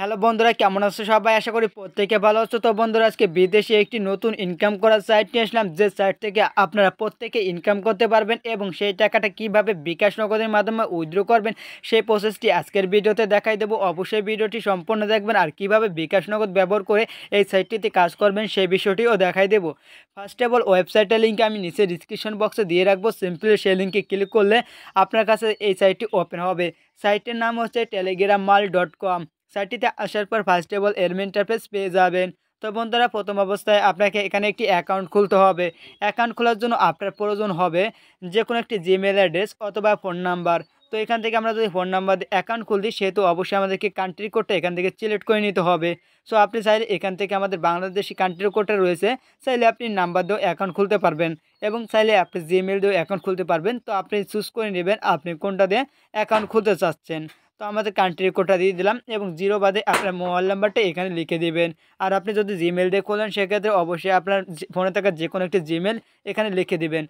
hello বন্ধুরা কেমন আছো সবাই আশা করি প্রত্যেকে ভালো আছো তো বন্ধুরা আজকে বিদেশে একটি নতুন ইনকাম করার সাইট নিয়ে আসলাম যে সাইট থেকে আপনারা প্রত্যেকে ইনকাম করতে পারবেন এবং সেই টাকাটা কিভাবে বিকাশ নগদের মাধ্যমে উইথড্র করবেন সেই প্রসেসটি আজকের ভিডিওতে দেখাই দেবো অবশ্যই ভিডিওটি সম্পূর্ণ দেখবেন আর কিভাবে বিকাশ নগদ ব্যবহার করে এই সাইটটিতে কাজ করবেন সেই বিষয়টিও দেখাই দেবো ফার্স্ট অফ অল ওয়েবসাইটের লিঙ্কে আমি নিচে ডিসক্রিপশন বক্সে দিয়ে রাখবো সিম্পলি সেই লিঙ্কে ক্লিক করলে আপনার কাছে এই সাইটটি ওপেন হবে সাইটের নাম হচ্ছে টেলিগ্রাম মাল ডট কম সাইটটিতে আসার পর ফার্স্ট অফ অল ইন্টারফেস পেয়ে যাবেন তো বন্ধুরা প্রথম অবস্থায় আপনাকে এখানে একটি অ্যাকাউন্ট খুলতে হবে অ্যাকাউন্ট খোলার জন্য আপনার প্রয়োজন হবে যে কোনো একটি জিমেল অ্যাড্রেস অথবা ফোন নাম্বার তো এখান থেকে আমরা যদি ফোন নাম্বার অ্যাকাউন্ট খুলি সেহেতু অবশ্যই আমাদেরকে কান্ট্রি কোডটা এখান থেকে সিলেক্ট করে নিতে হবে সো আপনি চাইলে এখান থেকে আমাদের বাংলাদেশি কান্ট্রি কোডটা রয়েছে চাইলে আপনি নাম্বার দিয়েও অ্যাকাউন্ট খুলতে পারবেন এবং চাইলে আপনি জিমেল দিয়েও অ্যাকাউন্ট খুলতে পারবেন তো আপনি চুজ করে নেবেন আপনি কোনটা দিয়ে অ্যাকাউন্ট খুলতে চাচ্ছেন তো আমাদের কান্ট্রি কোডটা দিয়ে দিলাম এবং জিরো বাদে আপনার মোবাইল নাম্বারটা এখানে লিখে দিবেন আর আপনি যদি জিমেল দিয়ে খোলেন সেক্ষেত্রে অবশ্যই আপনার ফোনে থাকা যে কোনো একটি জিমেল এখানে লিখে দিবেন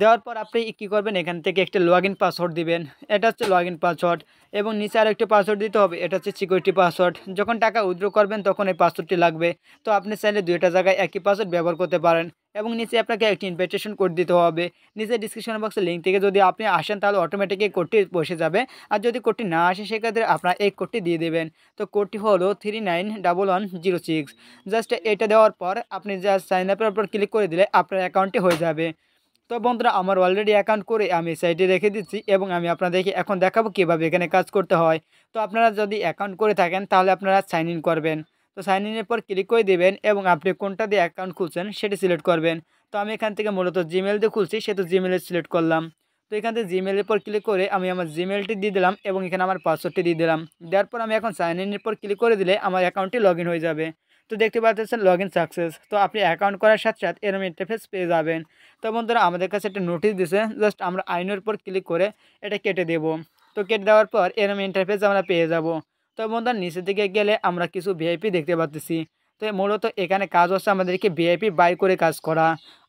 দেওয়ার পর আপনি কী করবেন এখান থেকে একটা লগ ইন পাসওয়ার্ড দিবেন এটা হচ্ছে লগ ইন পাসওয়ার্ড এবং নিচে আর একটি পাসওয়ার্ড দিতে হবে এটা হচ্ছে সিকিউরিটি পাসওয়ার্ড যখন টাকা উইথড্র করবেন তখন এই পাসওয়ার্ডটি লাগবে তো আপনি চাইলে দুইটা জায়গায় একই পাসওয়ার্ড ব্যবহার করতে পারেন এবং নিচে আপনাকে একটি ইনভাইটেশন কোড দিতে হবে নিচে ডিসক্রিপশন বক্সের লিঙ্ক থেকে যদি আপনি আসেন তাহলে অটোমেটিক এই কোডটি বসে যাবে আর যদি কোডটি না আসে সেক্ষেত্রে আপনার এই কোডটি দিয়ে দেবেন তো কোডটি হলো three nine double one zero six just এটা দেওয়ার পর আপনি জাস্ট সাইন আপের উপর ক্লিক করে দিলে আপনার অ্যাকাউন্টটি হয়ে যাবে তো বন্ধুরা আমার অলরেডি অ্যাকাউন্ট করে আমি সাইটে রেখে দিচ্ছি এবং আমি আপনাদেরকে এখন দেখাবো কীভাবে এখানে কাজ করতে হয় তো আপনারা যদি অ্যাকাউন্ট করে থাকেন তাহলে আপনারা সাইন ইন করবেন তো সাইন ইনের পর ক্লিক করে দেবেন এবং আপনি কোনটা দিয়ে অ্যাকাউন্ট খুলছেন সেটি সিলেক্ট করবেন তো আমি এখান থেকে মূলত জিমেল দিয়ে খুলছি সেহেতু জিমেলে সিলেক্ট করলাম তো এখান থেকে জিমেলের পর ক্লিক করে আমি আমার জিমেলটি দিয়ে দিলাম এবং এখানে আমার পাসওয়ার্ডটি দিয়ে দিলাম দেওয়ার পর আমি এখন সাইন ইনের পর ক্লিক করে দিলে আমার অ্যাকাউন্টটি লগ হয়ে যাবে তো দেখতে পাচ্ছেন লগ ইন সাকসেস তো আপনি অ্যাকাউন্ট করার সাথে সাথে এরম ইন্টারফেস পেয়ে যাবেন তো বন্ধুরা আমাদের কাছে একটা নোটিশ দিছে জাস্ট আমরা আইনের উপর ক্লিক করে এটা কেটে দেব তো কেটে দেওয়ার পর এরম ইন্টারফেস আমরা পেয়ে যাবো তো বন্ধুরা নিচের দিকে গেলে আমরা কিছু ভিআইপি দেখতে পাচ্ছি তো মূলত এখানে কাজ হচ্ছে আমাদেরকে ভিআইপি বাই করে কাজ করা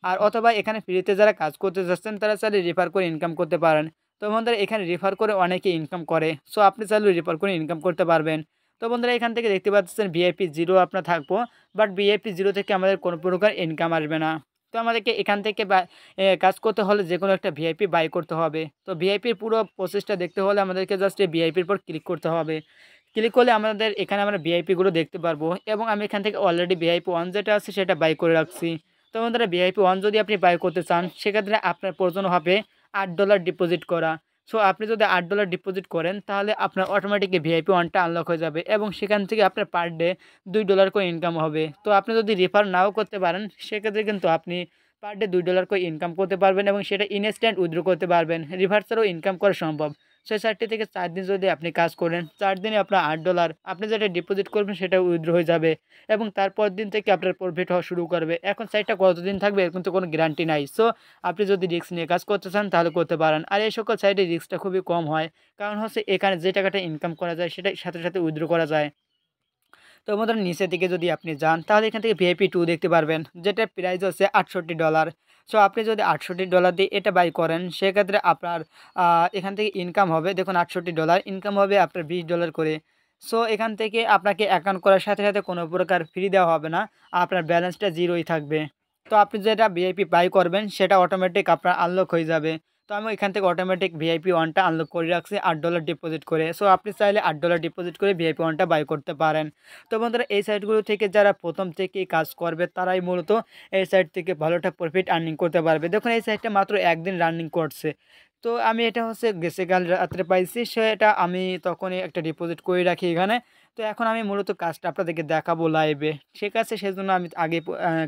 আর অথবা এখানে ফ্রিতে যারা কাজ করতে চাচ্ছেন তারা চাইলে রেফার করে ইনকাম করতে পারেন তো বন্ধুরা এখানে রেফার করে অনেকে ইনকাম করে সো আপনি চাইলে রেফার করে ইনকাম করতে পারবেন তো বন্ধুরা এখান থেকে দেখতে পাচ্ছেন ভিআইপি জিরো আপনার থাকবো বাট ভিআইপি জিরো থেকে আমাদের কোনো প্রকার ইনকাম আসবে না তো আমাদেরকে এখান থেকে কাজ করতে হলে যে কোনো একটা ভিআইপি বাই করতে হবে তো ভিআইপির পুরো প্রসেসটা দেখতে হলে আমাদেরকে জাস্ট এই ভিআইপির পর ক্লিক করতে হবে ক্লিক করলে আমাদের এখানে আমরা ভিআইপিগুলো দেখতে পারবো এবং আমি এখান থেকে অলরেডি ভিআইপি ওয়ান যেটা আছে সেটা বাই করে রাখছি তো আমাদের ভিআইপি ওয়ান যদি আপনি বাই করতে চান সেক্ষেত্রে আপনার প্রয়োজন হবে আট ডলার ডিপোজিট করা সো আপনি যদি আট ডলার ডিপোজিট করেন তাহলে আপনার অটোমেটিক ভিআইপি ওয়ানটা আনলক হয়ে যাবে এবং সেখান থেকে আপনার পার ডে দুই ডলার করে ইনকাম হবে তো আপনি যদি রেফার নাও করতে পারেন সেক্ষেত্রে কিন্তু আপনি পার ডে দুই ডলার করে ইনকাম করতে পারবেন এবং সেটা ইনস্ট্যান্ট উইথড্র করতে পারবেন রিভার্সারও ইনকাম করা সম্ভব সেই সাইটটি থেকে চার দিন যদি আপনি কাজ করেন চার দিনে আপনার আট ডলার আপনি যেটা ডিপোজিট করবেন সেটা উইথড্র হয়ে যাবে এবং তারপর দিন থেকে আপনার প্রফিট হওয়া শুরু করবে এখন সাইটটা কতদিন থাকবে এখন কিন্তু কোনো গ্যারান্টি নাই সো আপনি যদি রিস্ক নিয়ে কাজ করতে চান তাহলে করতে পারেন আর এই সকল সাইটে রিস্কটা খুবই কম হয় কারণ হচ্ছে এখানে যে টাকাটা ইনকাম করা যায় সেটা সাথে সাথে উইথড্র করা যায় তো বন্ধুরা নিচে দিকে যদি আপনি যান তাহলে এখান থেকে ভিআইপি টু দেখতে পারবেন যেটা প্রাইস হচ্ছে আটষট্টি ডলার সো আপনি যদি আটষট্টি ডলার দিয়ে এটা বাই করেন সেক্ষেত্রে আপনার এখান থেকে ইনকাম হবে দেখুন আটষট্টি ডলার ইনকাম হবে আপনার বিশ ডলার করে সো এখান থেকে আপনাকে অ্যাকাউন্ট করার সাথে সাথে কোনো প্রকার ফ্রি দেওয়া হবে না আপনার ব্যালেন্সটা জিরোই থাকবে তো আপনি যেটা ভিআইপি বাই করবেন সেটা অটোমেটিক আপনার আনলক হয়ে যাবে তো আমি এখান থেকে অটোমেটিক ভিআইপি ওয়ানটা আনলক করে রাখছি আট ডলার ডিপোজিট করে সো আপনি চাইলে আট ডলার ডিপোজিট করে ভিআইপি ওয়ানটা বাই করতে পারেন তো বন্ধুরা এই সাইটগুলো থেকে যারা প্রথম থেকে কাজ করবে তারাই মূলত এই সাইট থেকে ভালো প্রফিট আর্নিং করতে পারবে দেখুন এই সাইটটা মাত্র একদিন রানিং করছে তো আমি এটা হচ্ছে গেছেকাল রাত্রে পাইছি সেটা আমি তখনই একটা ডিপোজিট করে রাখি এখানে তো এখন আমি মূলত কাজটা আপনাদেরকে দেখাবো লাইভে ঠিক আছে সেজন্য আমি আগে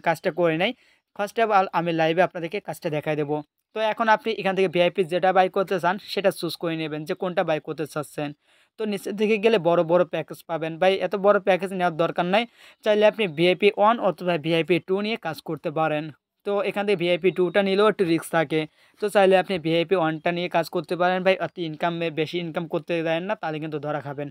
কাজটা করে নেই ফার্স্ট অফ অল আমি লাইভে আপনাদেরকে কাজটা দেখাই দেবো তো এখন আপনি এখান থেকে ভিআইপি যেটা বাই করতে চান সেটা চুজ করে নেবেন যে কোনটা বাই করতে চাচ্ছেন তো নিচের দিকে গেলে বড় বড় প্যাকেজ পাবেন ভাই এত বড় প্যাকেজ নেওয়ার দরকার নাই চাইলে আপনি ভিআইপি ওয়ান অথবা ভিআইপি টু নিয়ে কাজ করতে পারেন তো এখান থেকে ভিআইপি টুটা নিলেও একটু রিক্স থাকে তো চাইলে আপনি ভিআইপি ওয়ানটা নিয়ে কাজ করতে পারেন ভাই অতি ইনকাম বেশি ইনকাম করতে দেন না তাহলে কিন্তু ধরা খাবেন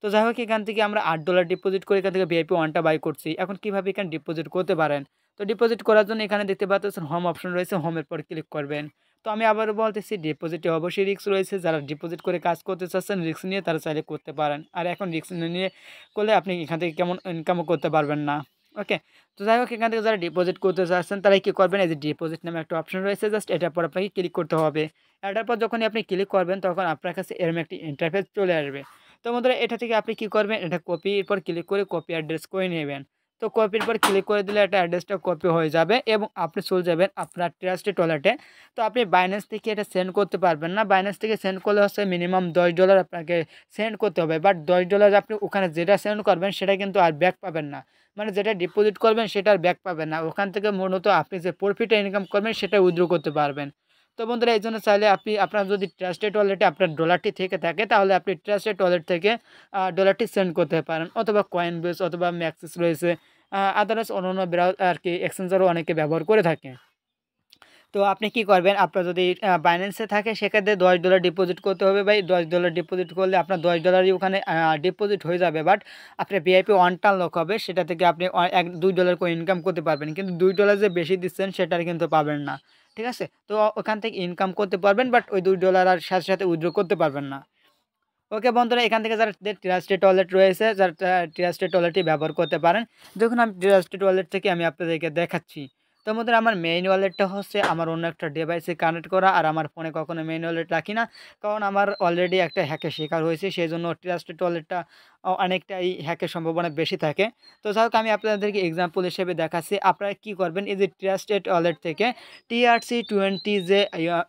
তো যাই হোক এখান থেকে আমরা আট ডলার ডিপোজিট করে এখান থেকে ভিআইপি ওয়ানটা বাই করছি এখন কীভাবে এখানে ডিপোজিট করতে পারেন তো ডিপোজিট করার জন্য এখানে দেখতে পাচ্ছেন হোম অপশন রয়েছে হোমের পর ক্লিক করবেন তো আমি আবার বলতেছি ডিপোজিটে অবশ্যই রিক্স রয়েছে যারা ডিপোজিট করে কাজ করতে চাচ্ছেন রিক্স নিয়ে তারা চাইলে করতে পারেন আর এখন রিক্স নিয়ে করলে আপনি এখান থেকে কেমন ইনকামও করতে পারবেন না ওকে তো যাই হোক এখান থেকে যারা ডিপোজিট করতে চাচ্ছেন তারা কী করবেন এই যে ডিপোজিট নামে একটা অপশন রয়েছে জাস্ট এটার পর আপনাকে ক্লিক করতে হবে এটার পর যখনই আপনি ক্লিক করবেন তখন আপনার কাছে এরম একটি ইন্টারফেস চলে আসবে তো বন্ধুরা এটা থেকে আপনি কী করবেন এটা কপির পর ক্লিক করে কপি অ্যাড্রেস করে নেবেন তো কপির পর ক্লিক করে দিলে এটা অ্যাড্রেসটা কপি হয়ে যাবে এবং আপনি চলে যাবেন আপনার ট্রাস্টি টয়লেটে তো আপনি বাইন্যান্স থেকে এটা সেন্ড করতে পারবেন না বাইন্যান্স থেকে সেন্ড করলে হচ্ছে মিনিমাম দশ ডলার আপনাকে সেন্ড করতে হবে বাট দশ ডলার আপনি ওখানে যেটা সেন্ড করবেন সেটা কিন্তু আর ব্যাক পাবেন না মানে যেটা ডিপোজিট করবেন সেটা আর ব্যাক পাবেন না ওখান থেকে মূলত আপনি যে প্রফিটে ইনকাম করবেন সেটা উইথড্র করতে পারবেন তো বন্ধুরা এই জন্য চাইলে আপনি আপনার যদি ট্রাস্টেড ওয়ালেটে আপনার ডলারটি থেকে থাকে তাহলে আপনি ট্রাস্টেড ওয়ালেট থেকে ডলারটি সেন্ড করতে পারেন অথবা কয়েন বেস অথবা ম্যাক্সিস রয়েছে আদারস অন্যান্য ব্রাউজ আর কি এক্সচেঞ্জারও অনেকে ব্যবহার করে থাকে তো আপনি কি করবেন আপনার যদি বাইন্যান্সে থাকে সেক্ষেত্রে দশ ডলার ডিপোজিট করতে হবে বা দশ ডলার ডিপোজিট করলে আপনার দশ ডলারই ওখানে ডিপোজিট হয়ে যাবে বাট আপনার ভিআইপি ওয়ানটান লক হবে সেটা থেকে আপনি এক দুই ডলার করে ইনকাম করতে পারবেন কিন্তু দুই ডলার যে বেশি দিচ্ছেন সেটার কিন্তু পাবেন না ঠিক আছে তো ওখান থেকে ইনকাম করতে পারবেন বাট ওই দুই ডলার আর সাথে সাথে উইথড্র করতে পারবেন না ওকে বন্ধুরা এখান থেকে যারা ট্রাস্টেড টয়লেট রয়েছে যারা ট্রাস্টেড টয়লেটটি ব্যবহার করতে পারেন দেখুন আমি ট্রাস্টেড টয়লেট থেকে আমি আপনাদেরকে দেখাচ্ছি তো মধ্যে আমার মেইন ওয়ালেটটা হচ্ছে আমার অন্য একটা ডিভাইসে কানেক্ট করা আর আমার ফোনে কখনো মেইন ওয়ালেট রাখি না কারণ আমার অলরেডি একটা হ্যাকের শিকার হয়েছে সেই জন্য ট্রাস্টেড ওয়ালেটটা অনেকটাই হ্যাকের সম্ভাবনা বেশি থাকে তো যাই হোক আমি আপনাদেরকে এক্সাম্পল হিসেবে দেখাচ্ছি আপনারা কি করবেন এই যে ট্রাস্টেড ওয়ালেট থেকে টিআরসি টোয়েন্টি যে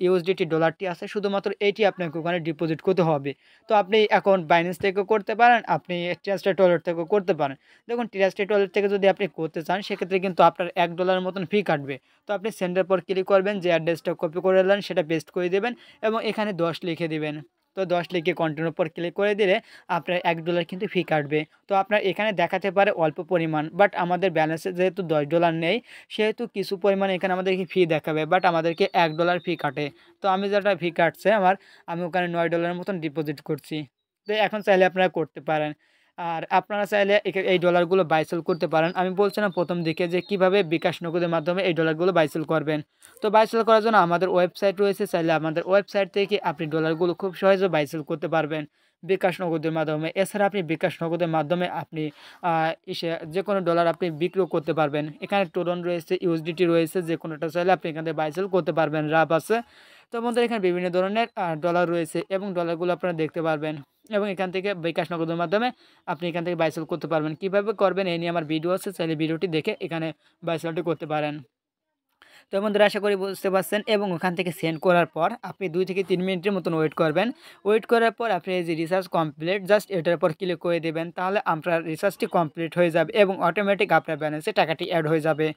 ইউএসডিটি ডলারটি আছে শুধুমাত্র এটি আপনাকে ওখানে ডিপোজিট করতে হবে তো আপনি এখন বাইন্যান্স থেকেও করতে পারেন আপনি ট্রাস্টেড ওয়ালেট থেকেও করতে পারেন দেখুন ট্রাস্টেড ওয়ালেট থেকে যদি আপনি করতে চান সেক্ষেত্রে কিন্তু আপনার এক ডলার মতন ফিক্স কাটবে তো আপনি সেন্টার পর ক্লিক করবেন যে অ্যাড্রেসটা কপি করে নেন সেটা পেস্ট করে দেবেন এবং এখানে দশ লিখে দেবেন তো দশ লিখে কন্টিনিউর পর ক্লিক করে দিলে আপনার এক ডলার কিন্তু ফি কাটবে তো আপনার এখানে দেখাতে পারে অল্প পরিমাণ বাট আমাদের ব্যালেন্সে যেহেতু দশ ডলার নেই সেহেতু কিছু পরিমাণ এখানে আমাদেরকে ফি দেখাবে বাট আমাদেরকে এক ডলার ফি কাটে তো আমি যেটা ফি কাটছে আমার আমি ওখানে নয় ডলারের মতন ডিপোজিট করছি তো এখন চাইলে আপনারা করতে পারেন আর আপনারা চাইলে এই ডলারগুলো বাইসেল করতে পারেন আমি বলছিলাম প্রথম দিকে যে কিভাবে বিকাশ নগদের মাধ্যমে এই ডলারগুলো বাইসেল করবেন তো বাইসেল করার জন্য আমাদের ওয়েবসাইট রয়েছে চাইলে আমাদের ওয়েবসাইট থেকে আপনি ডলারগুলো খুব সহজে বাইসেল করতে পারবেন বিকাশ নগদের মাধ্যমে এছাড়া আপনি বিকাশ নগদের মাধ্যমে আপনি ইসে যে কোনো ডলার আপনি বিক্রিও করতে পারবেন এখানে টোরন রয়েছে ইউএসডিটি রয়েছে যে কোনোটা চাইলে আপনি এখান থেকে বাইসেল করতে পারবেন রাব আছে তো বন্ধুরা এখানে বিভিন্ন ধরনের ডলার রয়েছে এবং ডলারগুলো আপনারা দেখতে পারবেন এবং এখান থেকে বিকাশ নগদের মাধ্যমে আপনি এখান থেকে বাইসেল করতে পারবেন কিভাবে করবেন এ নিয়ে আমার ভিডিও আছে চাইলে ভিডিওটি দেখে এখানে বাইসেলটি করতে পারেন তো বন্ধুরা আশা করি বুঝতে পারছেন এবং ওখান থেকে সেন্ড করার পর আপনি দুই থেকে তিন মিনিটের মতন ওয়েট করবেন ওয়েট করার পর আপনি এই যে রিসার্চ কমপ্লিট জাস্ট এটার পর ক্লিক করে দেবেন তাহলে আপনার রিসার্চটি কমপ্লিট হয়ে যাবে এবং অটোমেটিক আপনার ব্যালেন্সে টাকাটি অ্যাড হয়ে যাবে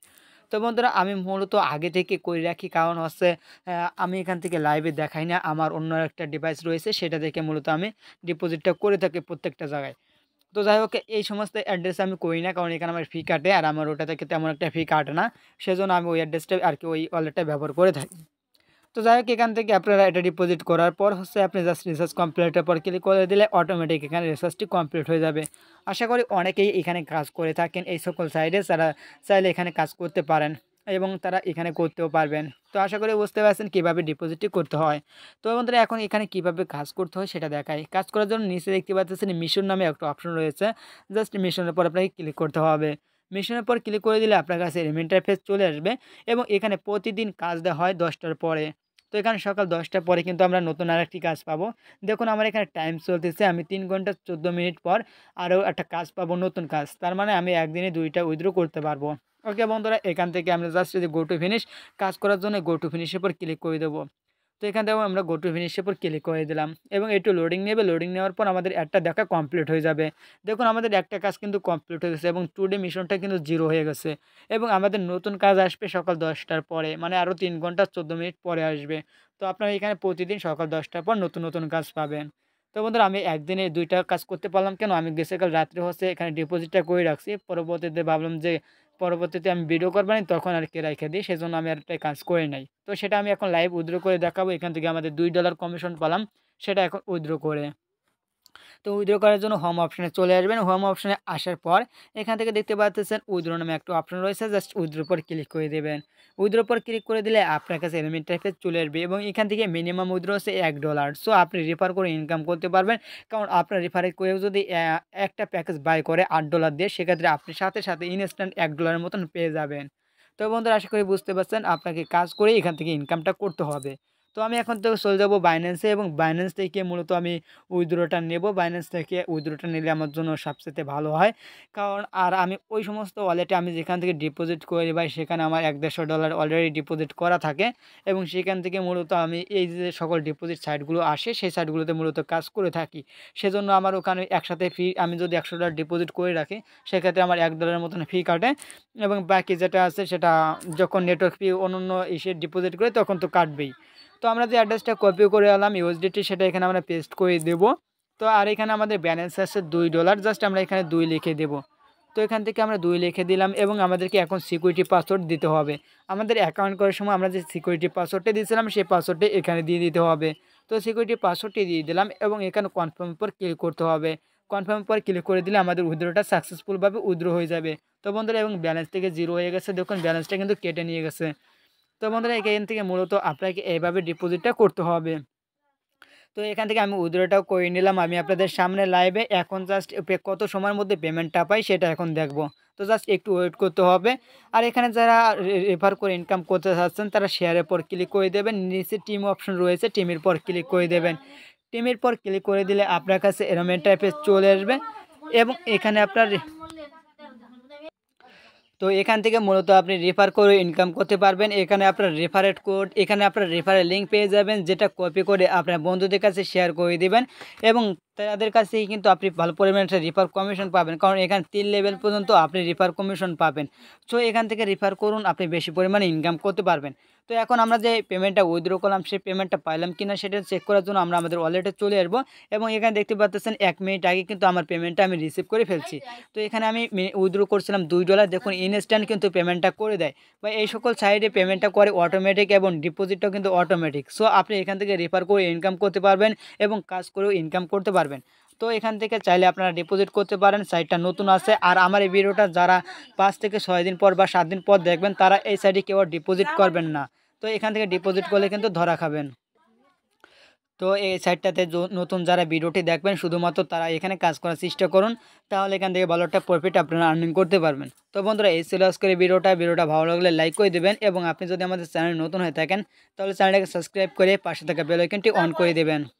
তো বন্ধুরা আমি মূলত আগে থেকে করে রাখি কারণ হচ্ছে আমি এখান থেকে লাইভে দেখাই না আমার অন্য একটা ডিভাইস রয়েছে সেটা দেখে মূলত আমি ডিপোজিটটা করে থাকি প্রত্যেকটা জায়গায় তো যাই হোক এই সমস্ত অ্যাড্রেস আমি করি না কারণ এখানে আমার ফি কাটে আর আমার ওটা থেকে তেমন একটা ফি কাটে না সেজন্য আমি ওই অ্যাড্রেসটা আর কি ওই ওয়ালেটটা ব্যবহার করে থাকি তো যাই হোক এখান থেকে আপনারা এটা ডিপোজিট করার পর হচ্ছে আপনি জাস্ট রিসার্চ কমপ্লিটের পর ক্লিক করে দিলে অটোমেটিক এখানে রিসার্চটি কমপ্লিট হয়ে যাবে আশা করি অনেকেই এখানে কাজ করে থাকেন এই সকল সাইডে তারা চাইলে এখানে কাজ করতে পারেন এবং তারা এখানে করতেও পারবেন তো আশা করি বুঝতে পারছেন কীভাবে ডিপোজিটটি করতে হয় তো তারা এখন এখানে কিভাবে কাজ করতে হয় সেটা দেখায় কাজ করার জন্য নিচে দেখতে পাচ্ছেন মিশন নামে একটা অপশন রয়েছে জাস্ট মিশনের পর আপনাকে ক্লিক করতে হবে মেশিনের পর ক্লিক করে দিলে আপনার কাছে এরম ইন্টারফেস চলে আসবে এবং এখানে প্রতিদিন কাজ দেওয়া হয় দশটার পরে তো এখানে সকাল দশটার পরে কিন্তু আমরা নতুন আর একটি কাজ পাবো দেখুন আমার এখানে টাইম চলতেছে আমি তিন ঘন্টা চোদ্দ মিনিট পর আরও একটা কাজ পাবো নতুন কাজ তার মানে আমি একদিনে দুইটা উইথড্রো করতে পারবো ওকে বন্ধুরা এখান থেকে আমরা জাস্ট যদি গো টু ফিনিশ কাজ করার জন্য গো টু ফিনিশের পর ক্লিক করে দেবো তো এখান থেকে আমরা গো টু ফিনিশের উপর ক্লিক করে দিলাম এবং একটু লোডিং নেবে লোডিং নেওয়ার পর আমাদের একটা দেখা কমপ্লিট হয়ে যাবে দেখুন আমাদের একটা কাজ কিন্তু কমপ্লিট হয়ে গেছে এবং টুডে মিশনটা কিন্তু জিরো হয়ে গেছে এবং আমাদের নতুন কাজ আসবে সকাল দশটার পরে মানে আরও তিন ঘন্টা চোদ্দো মিনিট পরে আসবে তো আপনারা এখানে প্রতিদিন সকাল দশটার পর নতুন নতুন কাজ পাবেন তো বন্ধুরা আমি একদিনে দুইটা কাজ করতে পারলাম কেন আমি গেছে কাল রাত্রে হচ্ছে এখানে ডিপোজিটটা করে রাখছি পরবর্তীতে ভাবলাম যে পরবর্তীতে আমি ভিডিও করবো না তখন আর কে রেখে দিই সেজন্য আমি একটা কাজ করে নাই তো সেটা আমি এখন লাইভ উইথড্র করে দেখাবো এখান থেকে আমাদের দুই ডলার কমিশন পেলাম সেটা এখন উইথড্র করে তো উইথড্র করার জন্য হোম অপশানে চলে আসবেন হোম অপশানে আসার পর এখান থেকে দেখতে পাচ্ছেন উইথড্র নামে একটা অপশান রয়েছে জাস্ট উইথড্র পর ক্লিক করে দেবেন উইথড্র পর ক্লিক করে দিলে আপনার কাছে এলিমেন্ট টাইপের চলে আসবে এবং এখান থেকে মিনিমাম উইথড্র হচ্ছে এক ডলার সো আপনি রেফার করে ইনকাম করতে পারবেন কারণ আপনার রেফারে করেও যদি একটা প্যাকেজ বাই করে আট ডলার দিয়ে সেক্ষেত্রে আপনি সাথে সাথে ইনস্ট্যান্ট এক ডলারের মতন পেয়ে যাবেন তো বন্ধুরা আশা করি বুঝতে পারছেন আপনাকে কাজ করে এখান থেকে ইনকামটা করতে হবে তো আমি এখন তো চলে যাব বাইন্যান্সে এবং বাইন্যান্স থেকে মূলত আমি উইদ্রোটা নেব বাইন্যান্স থেকে উইদ্রোটা নিলে আমার জন্য সবচেয়ে ভালো হয় কারণ আর আমি ওই সমস্ত ওয়ালেটে আমি যেখান থেকে ডিপোজিট করে পাই সেখানে আমার এক দেড়শো ডলার অলরেডি ডিপোজিট করা থাকে এবং সেখান থেকে মূলত আমি এই যে সকল ডিপোজিট সাইটগুলো আসে সেই সাইটগুলোতে মূলত কাজ করে থাকি সেজন্য আমার ওখানে একসাথে ফি আমি যদি একশো ডলার ডিপোজিট করে রাখি সেক্ষেত্রে আমার এক ডলারের মতন ফি কাটে এবং বাকি যেটা আছে সেটা যখন নেটওয়ার্ক ফি অন্য ইসে ডিপোজিট করে তখন তো কাটবেই তো আমরা যে অ্যাড্রেসটা কপি করে এলাম ইউএসডিটি সেটা এখানে আমরা পেস্ট করে দেব তো আর এখানে আমাদের ব্যালেন্স আছে দুই ডলার জাস্ট আমরা এখানে দুই লিখে দেব তো এখান থেকে আমরা দুই লিখে দিলাম এবং আমাদেরকে এখন সিকিউরিটি পাসওয়ার্ড দিতে হবে আমাদের অ্যাকাউন্ট করার সময় আমরা যে সিকিউরিটি পাসওয়ার্ডটা দিয়েছিলাম সেই পাসওয়ার্ডটা এখানে দিয়ে দিতে হবে তো সিকিউরিটি পাসওয়ার্ডটি দিয়ে দিলাম এবং এখানে কনফার্ম পর ক্লিক করতে হবে কনফার্ম পর ক্লিক করে দিলে আমাদের উইদ্রোটা সাকসেসফুলভাবে উদ্রো হয়ে যাবে তো বন্ধুরা এবং ব্যালেন্স থেকে জিরো হয়ে গেছে দেখুন ব্যালেন্সটা কিন্তু কেটে নিয়ে গেছে তো বন্ধুরা এখান থেকে মূলত আপনাকে এইভাবে ডিপোজিটটা করতে হবে তো এখান থেকে আমি উদ্রটাও করে নিলাম আমি আপনাদের সামনে লাইভে এখন জাস্ট কত সময়ের মধ্যে পেমেন্টটা পাই সেটা এখন দেখব তো জাস্ট একটু ওয়েট করতে হবে আর এখানে যারা রেফার করে ইনকাম করতে চাচ্ছেন তারা শেয়ারের পর ক্লিক করে দেবেন নিচে টিম অপশন রয়েছে টিমের পর ক্লিক করে দেবেন টিমের পর ক্লিক করে দিলে আপনার কাছে এরমের টাইপের চলে আসবে এবং এখানে আপনার তো এখান থেকে মূলত আপনি রেফার করে ইনকাম করতে পারবেন এখানে আপনার রেফার এট কোড এখানে আপনার রেফারেল লিংক পেয়ে যাবেন যেটা কপি করে আপনি বন্ধু দের কাছে শেয়ার করে দিবেন এবং তাদের কাছেই কিন্তু আপনি ভালো পরিমাণে রিফার কমিশন পাবেন কারণ এখানে তিন লেভেল পর্যন্ত আপনি রিফার কমিশন পাবেন সো এখান থেকে রিফার করুন আপনি বেশি পরিমাণে ইনকাম করতে পারবেন তো এখন আমরা যে পেমেন্টটা উইথড্র করলাম সেই পেমেন্টটা পাইলাম কিনা সেটা চেক করার জন্য আমরা আমাদের ওয়ালেটে চলে আসবো এবং এখানে দেখতে পাচ্ছেন এক মিনিট আগে কিন্তু আমার পেমেন্টটা আমি রিসিভ করে ফেলছি তো এখানে আমি উইথড্র করছিলাম দুই ডলার দেখুন ইনস্ট্যান্ট কিন্তু পেমেন্টটা করে দেয় বা এই সকল সাইডে পেমেন্টটা করে অটোমেটিক এবং ডিপোজিটটাও কিন্তু অটোমেটিক সো আপনি এখান থেকে রিফার করে ইনকাম করতে পারবেন এবং কাজ করেও ইনকাম করতে পারবেন পারবেন তো এখান থেকে চাইলে আপনারা ডিপোজিট করতে পারেন সাইটটা নতুন আছে আর আমার এই ভিডিওটা যারা পাঁচ থেকে ছয় দিন পর বা সাত দিন পর দেখবেন তারা এই সাইটে কেউ ডিপোজিট করবেন না তো এখান থেকে ডিপোজিট করলে কিন্তু ধরা খাবেন তো এই সাইটটাতে নতুন যারা ভিডিওটি দেখবেন শুধুমাত্র তারা এখানে কাজ করার চেষ্টা করুন তাহলে এখান থেকে ভালো একটা প্রফিট আপনারা আর্নিং করতে পারবেন তো বন্ধুরা এই ছিল করে ভিডিওটা ভিডিওটা ভালো লাগলে লাইক করে দেবেন এবং আপনি যদি আমাদের চ্যানেল নতুন হয়ে থাকেন তাহলে চ্যানেলটাকে সাবস্ক্রাইব করে পাশে থাকা বেলাইকনটি অন করে দেবেন